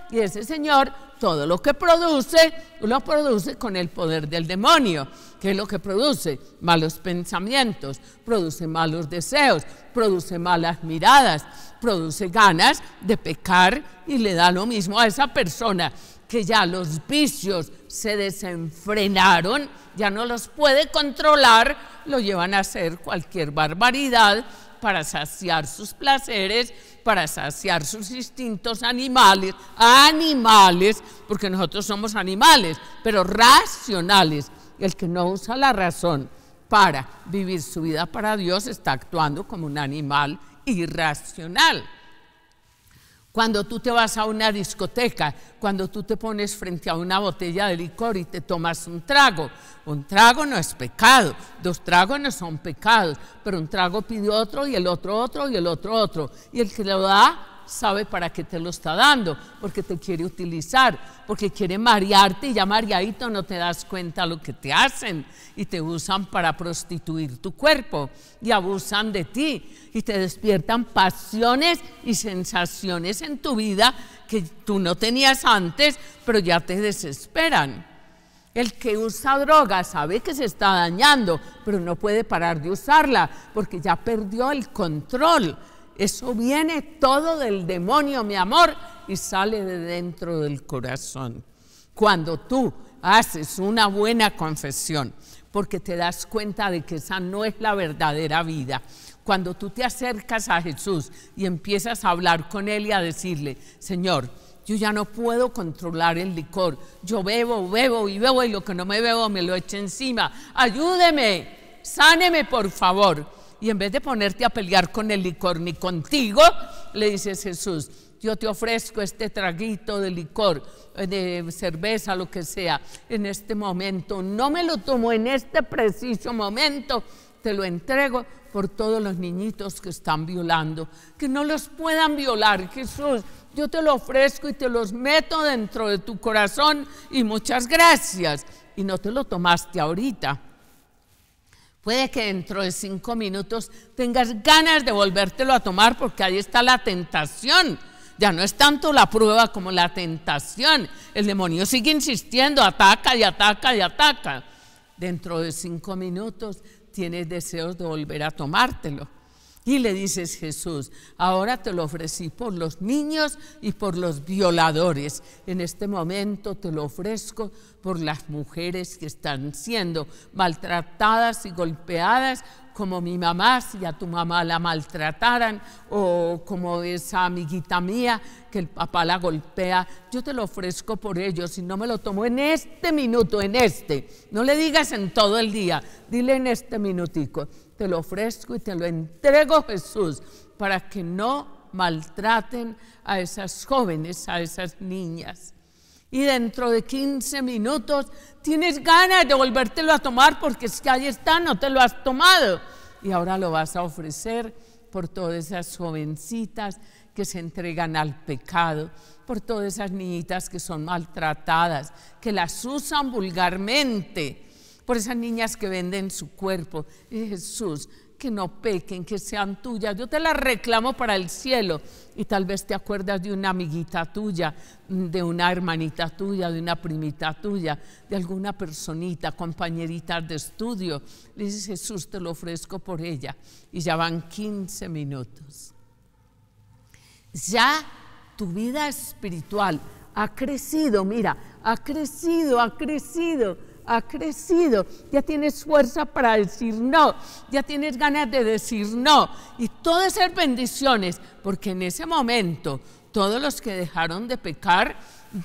y ese señor todo lo que produce, lo produce con el poder del demonio, que es lo que produce malos pensamientos, produce malos deseos, produce malas miradas, produce ganas de pecar y le da lo mismo a esa persona que ya los vicios se desenfrenaron, ya no los puede controlar, lo llevan a hacer cualquier barbaridad para saciar sus placeres, para saciar sus instintos animales, animales, porque nosotros somos animales, pero racionales. El que no usa la razón para vivir su vida para Dios está actuando como un animal irracional. Cuando tú te vas a una discoteca, cuando tú te pones frente a una botella de licor y te tomas un trago, un trago no es pecado, dos tragos no son pecados, pero un trago pide otro y el otro otro y el otro otro. Y el que lo da sabe para qué te lo está dando, porque te quiere utilizar, porque quiere marearte y ya mareadito no te das cuenta lo que te hacen y te usan para prostituir tu cuerpo y abusan de ti y te despiertan pasiones y sensaciones en tu vida que tú no tenías antes, pero ya te desesperan. El que usa droga sabe que se está dañando, pero no puede parar de usarla porque ya perdió el control eso viene todo del demonio, mi amor, y sale de dentro del corazón. Cuando tú haces una buena confesión, porque te das cuenta de que esa no es la verdadera vida. Cuando tú te acercas a Jesús y empiezas a hablar con Él y a decirle, Señor, yo ya no puedo controlar el licor, yo bebo, bebo y bebo y lo que no me bebo me lo echo encima, ayúdeme, sáneme por favor y en vez de ponerte a pelear con el licor ni contigo, le dices Jesús, yo te ofrezco este traguito de licor, de cerveza, lo que sea, en este momento. No me lo tomo en este preciso momento, te lo entrego por todos los niñitos que están violando, que no los puedan violar, Jesús. Yo te lo ofrezco y te los meto dentro de tu corazón y muchas gracias. Y no te lo tomaste ahorita, Puede que dentro de cinco minutos tengas ganas de volvértelo a tomar porque ahí está la tentación. Ya no es tanto la prueba como la tentación. El demonio sigue insistiendo, ataca y ataca y ataca. Dentro de cinco minutos tienes deseos de volver a tomártelo. Y le dices Jesús, ahora te lo ofrecí por los niños y por los violadores. En este momento te lo ofrezco por las mujeres que están siendo maltratadas y golpeadas como mi mamá, si a tu mamá la maltrataran, o como esa amiguita mía que el papá la golpea, yo te lo ofrezco por ellos y no me lo tomo en este minuto, en este. No le digas en todo el día, dile en este minutico te lo ofrezco y te lo entrego, Jesús, para que no maltraten a esas jóvenes, a esas niñas. Y dentro de 15 minutos tienes ganas de volvértelo a tomar porque es que ahí está, no te lo has tomado. Y ahora lo vas a ofrecer por todas esas jovencitas que se entregan al pecado, por todas esas niñitas que son maltratadas, que las usan vulgarmente por esas niñas que venden su cuerpo. Jesús, que no pequen, que sean tuyas. Yo te las reclamo para el cielo. Y tal vez te acuerdas de una amiguita tuya, de una hermanita tuya, de una primita tuya, de alguna personita, compañerita de estudio. Le dices, Jesús, te lo ofrezco por ella. Y ya van 15 minutos. Ya tu vida espiritual ha crecido, mira, ha crecido, ha crecido ha crecido, ya tienes fuerza para decir no, ya tienes ganas de decir no. Y todas esas bendiciones, porque en ese momento todos los que dejaron de pecar,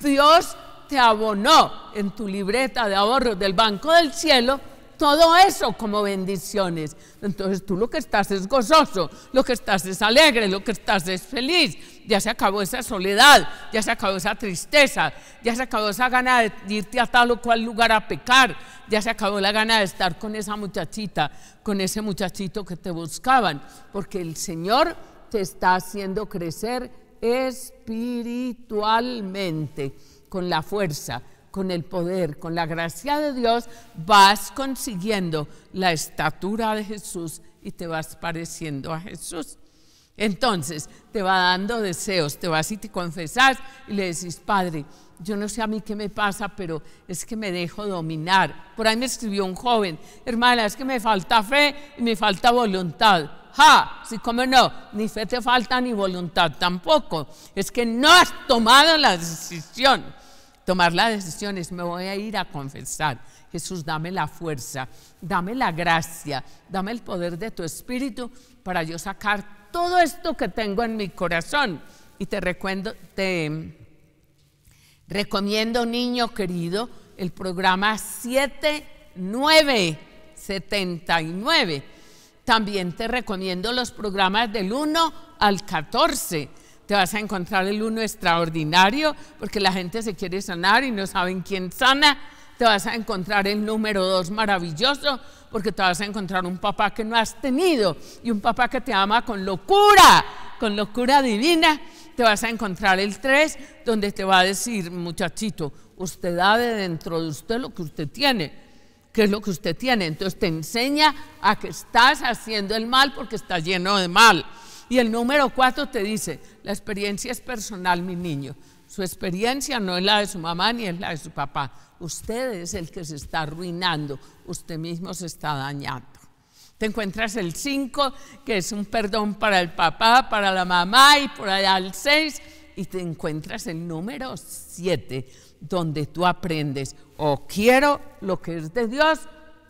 Dios te abonó en tu libreta de ahorros del Banco del Cielo todo eso como bendiciones. Entonces tú lo que estás es gozoso, lo que estás es alegre, lo que estás es feliz ya se acabó esa soledad, ya se acabó esa tristeza, ya se acabó esa gana de irte a tal o cual lugar a pecar, ya se acabó la gana de estar con esa muchachita, con ese muchachito que te buscaban, porque el Señor te está haciendo crecer espiritualmente, con la fuerza, con el poder, con la gracia de Dios, vas consiguiendo la estatura de Jesús y te vas pareciendo a Jesús. Entonces te va dando deseos, te vas y te confesas y le decís, Padre, yo no sé a mí qué me pasa, pero es que me dejo dominar. Por ahí me escribió un joven, hermana, es que me falta fe y me falta voluntad. ¡Ja! Sí, cómo no, ni fe te falta ni voluntad tampoco. Es que no has tomado la decisión. Tomar la decisión es me voy a ir a confesar. Jesús, dame la fuerza, dame la gracia, dame el poder de tu espíritu para yo sacar todo esto que tengo en mi corazón. Y te, recuerdo, te recomiendo, niño querido, el programa 7979. También te recomiendo los programas del 1 al 14. Te vas a encontrar el 1 extraordinario porque la gente se quiere sanar y no saben quién sana. Te vas a encontrar el número 2 maravilloso porque te vas a encontrar un papá que no has tenido y un papá que te ama con locura, con locura divina. Te vas a encontrar el 3, donde te va a decir, muchachito, usted da de dentro de usted lo que usted tiene, que es lo que usted tiene. Entonces te enseña a que estás haciendo el mal porque estás lleno de mal. Y el número 4 te dice, la experiencia es personal, mi niño. Su experiencia no es la de su mamá ni es la de su papá. Usted es el que se está arruinando, usted mismo se está dañando. Te encuentras el 5, que es un perdón para el papá, para la mamá y por allá el 6, y te encuentras el número 7, donde tú aprendes, o quiero lo que es de Dios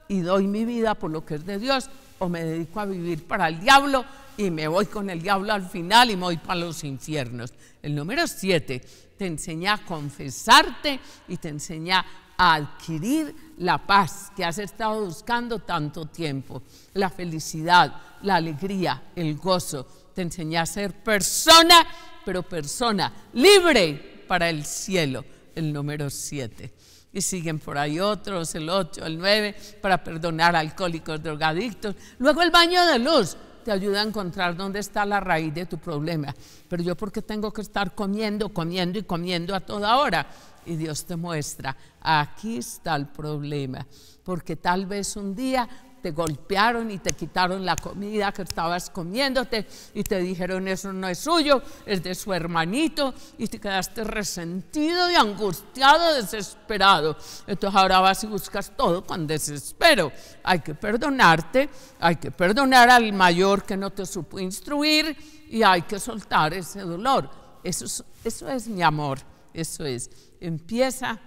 y doy mi vida por lo que es de Dios, o me dedico a vivir para el diablo y me voy con el diablo al final y me voy para los infiernos. El número 7 te enseña a confesarte y te enseña a adquirir la paz que has estado buscando tanto tiempo, la felicidad, la alegría, el gozo. Te enseña a ser persona, pero persona libre para el cielo, el número 7 y siguen por ahí otros, el 8, el 9, para perdonar alcohólicos, drogadictos. Luego el baño de luz, te ayuda a encontrar dónde está la raíz de tu problema. Pero yo porque tengo que estar comiendo, comiendo y comiendo a toda hora. Y Dios te muestra, aquí está el problema, porque tal vez un día te golpearon y te quitaron la comida que estabas comiéndote y te dijeron eso no es suyo, es de su hermanito y te quedaste resentido y angustiado, desesperado. Entonces ahora vas y buscas todo con desespero. Hay que perdonarte, hay que perdonar al mayor que no te supo instruir y hay que soltar ese dolor. Eso es, eso es mi amor, eso es. Empieza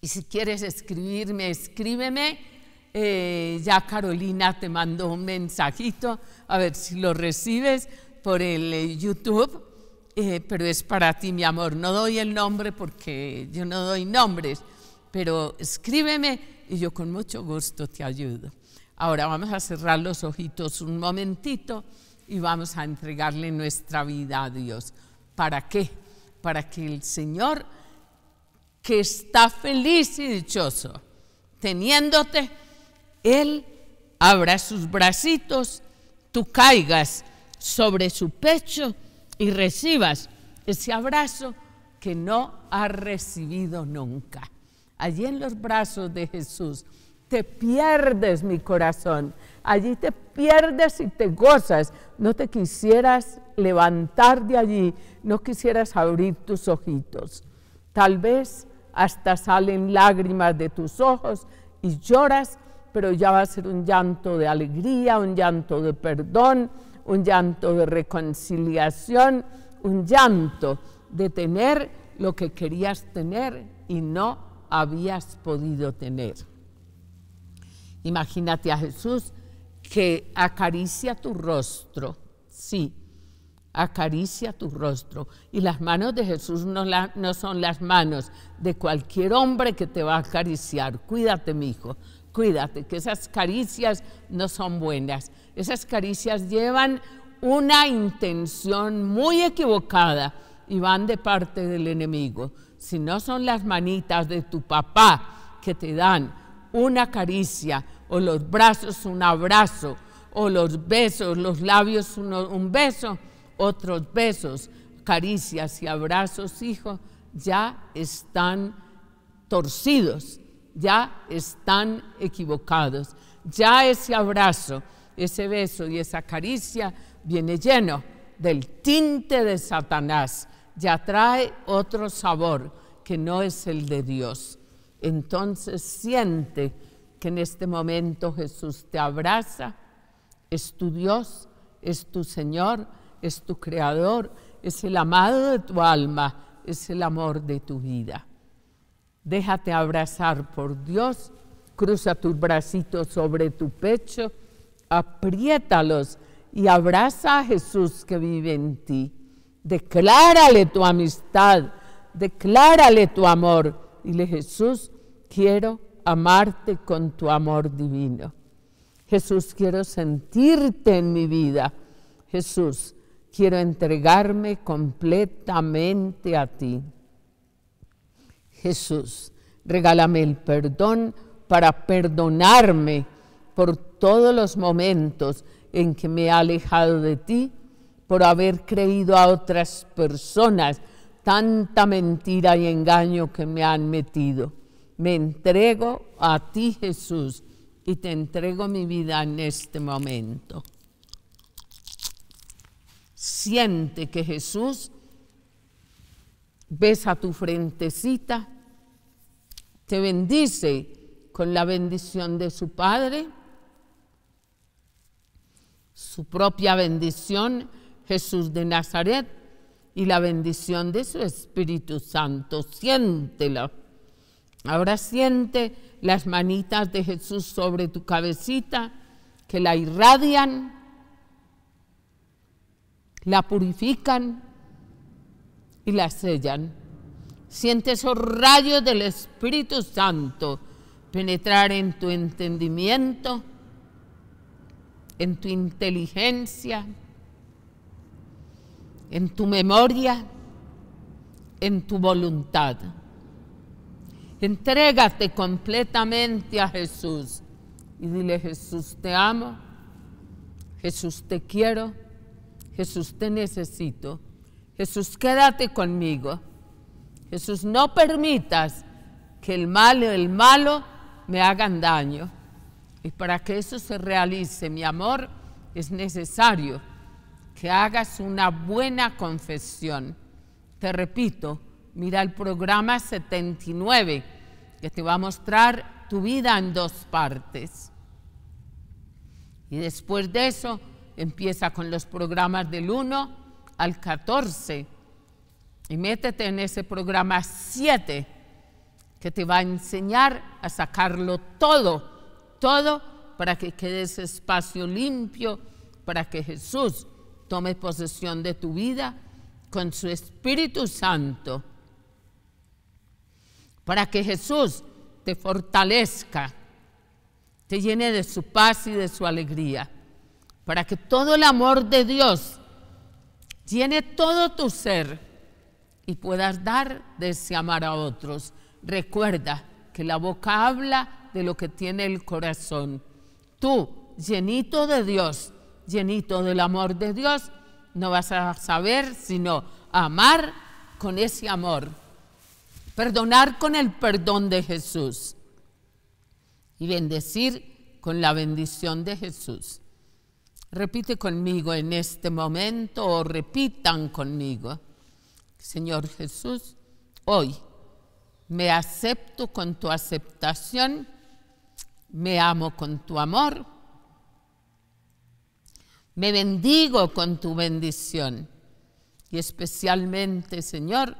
y si quieres escribirme, escríbeme eh, ya Carolina te mandó un mensajito, a ver si lo recibes por el eh, YouTube, eh, pero es para ti, mi amor. No doy el nombre porque yo no doy nombres, pero escríbeme y yo con mucho gusto te ayudo. Ahora vamos a cerrar los ojitos un momentito y vamos a entregarle nuestra vida a Dios. ¿Para qué? Para que el Señor, que está feliz y dichoso, teniéndote, él abra sus bracitos, tú caigas sobre su pecho y recibas ese abrazo que no has recibido nunca. Allí en los brazos de Jesús te pierdes, mi corazón. Allí te pierdes y te gozas. No te quisieras levantar de allí, no quisieras abrir tus ojitos. Tal vez hasta salen lágrimas de tus ojos y lloras pero ya va a ser un llanto de alegría, un llanto de perdón, un llanto de reconciliación, un llanto de tener lo que querías tener y no habías podido tener. Imagínate a Jesús que acaricia tu rostro, sí, acaricia tu rostro. Y las manos de Jesús no, no son las manos de cualquier hombre que te va a acariciar. Cuídate, mi hijo, cuídate, que esas caricias no son buenas. Esas caricias llevan una intención muy equivocada y van de parte del enemigo. Si no son las manitas de tu papá que te dan una caricia o los brazos un abrazo o los besos, los labios un beso, otros besos, caricias y abrazos, hijo, ya están torcidos ya están equivocados. Ya ese abrazo, ese beso y esa caricia viene lleno del tinte de Satanás. Ya trae otro sabor que no es el de Dios. Entonces siente que en este momento Jesús te abraza, es tu Dios, es tu Señor, es tu Creador, es el amado de tu alma, es el amor de tu vida. Déjate abrazar por Dios, cruza tus bracitos sobre tu pecho, apriétalos y abraza a Jesús que vive en ti. Declárale tu amistad, declárale tu amor. Dile, Jesús, quiero amarte con tu amor divino. Jesús, quiero sentirte en mi vida. Jesús, quiero entregarme completamente a ti. Jesús, regálame el perdón para perdonarme por todos los momentos en que me he alejado de ti, por haber creído a otras personas tanta mentira y engaño que me han metido. Me entrego a ti, Jesús, y te entrego mi vida en este momento. Siente que Jesús besa tu frentecita, te bendice con la bendición de su Padre, su propia bendición, Jesús de Nazaret, y la bendición de su Espíritu Santo. Siéntela. Ahora siente las manitas de Jesús sobre tu cabecita que la irradian, la purifican y la sellan. Siente esos rayos del Espíritu Santo penetrar en tu entendimiento, en tu inteligencia, en tu memoria, en tu voluntad. Entrégate completamente a Jesús y dile, Jesús te amo, Jesús te quiero, Jesús te necesito. Jesús, quédate conmigo. Jesús, no permitas que el mal el malo me hagan daño. Y para que eso se realice, mi amor, es necesario que hagas una buena confesión. Te repito, mira el programa 79 que te va a mostrar tu vida en dos partes. Y después de eso empieza con los programas del 1 al 14 y métete en ese programa 7 que te va a enseñar a sacarlo todo, todo para que quede ese espacio limpio, para que Jesús tome posesión de tu vida con su Espíritu Santo, para que Jesús te fortalezca, te llene de su paz y de su alegría, para que todo el amor de Dios llene todo tu ser y puedas dar de ese amar a otros. Recuerda que la boca habla de lo que tiene el corazón. Tú, llenito de Dios, llenito del amor de Dios, no vas a saber sino amar con ese amor, perdonar con el perdón de Jesús y bendecir con la bendición de Jesús. Repite conmigo en este momento o repitan conmigo. Señor Jesús, hoy me acepto con tu aceptación, me amo con tu amor, me bendigo con tu bendición y especialmente, Señor,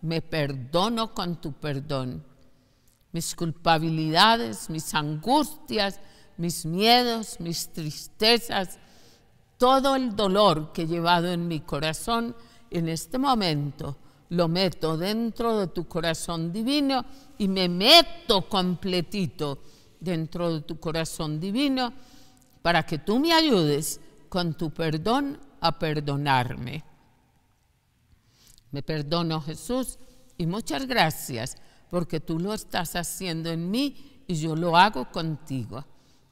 me perdono con tu perdón. Mis culpabilidades, mis angustias, mis miedos, mis tristezas, todo el dolor que he llevado en mi corazón en este momento lo meto dentro de tu corazón divino y me meto completito dentro de tu corazón divino para que tú me ayudes con tu perdón a perdonarme. Me perdono Jesús y muchas gracias porque tú lo estás haciendo en mí y yo lo hago contigo.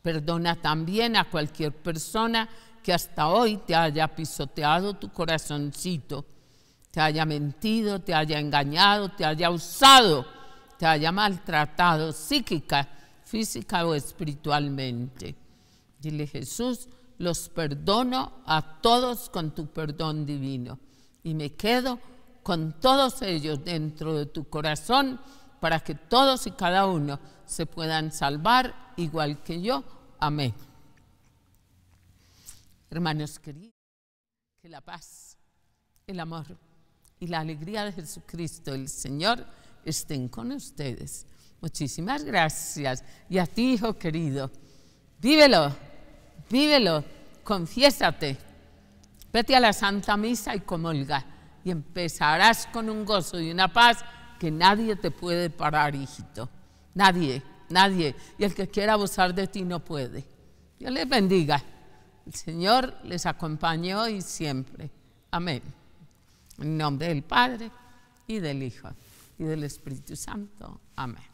Perdona también a cualquier persona que hasta hoy te haya pisoteado tu corazoncito, te haya mentido, te haya engañado, te haya usado, te haya maltratado psíquica, física o espiritualmente. Dile Jesús, los perdono a todos con tu perdón divino y me quedo con todos ellos dentro de tu corazón para que todos y cada uno se puedan salvar igual que yo. Amén. Hermanos queridos, que la paz, el amor y la alegría de Jesucristo el Señor estén con ustedes. Muchísimas gracias. Y a ti, hijo querido, vívelo, vívelo, confiésate. Vete a la Santa Misa y comolga y empezarás con un gozo y una paz que nadie te puede parar, hijito. Nadie, nadie. Y el que quiera abusar de ti no puede. Dios les bendiga. El Señor les acompañó hoy y siempre. Amén. En nombre del Padre y del Hijo y del Espíritu Santo. Amén.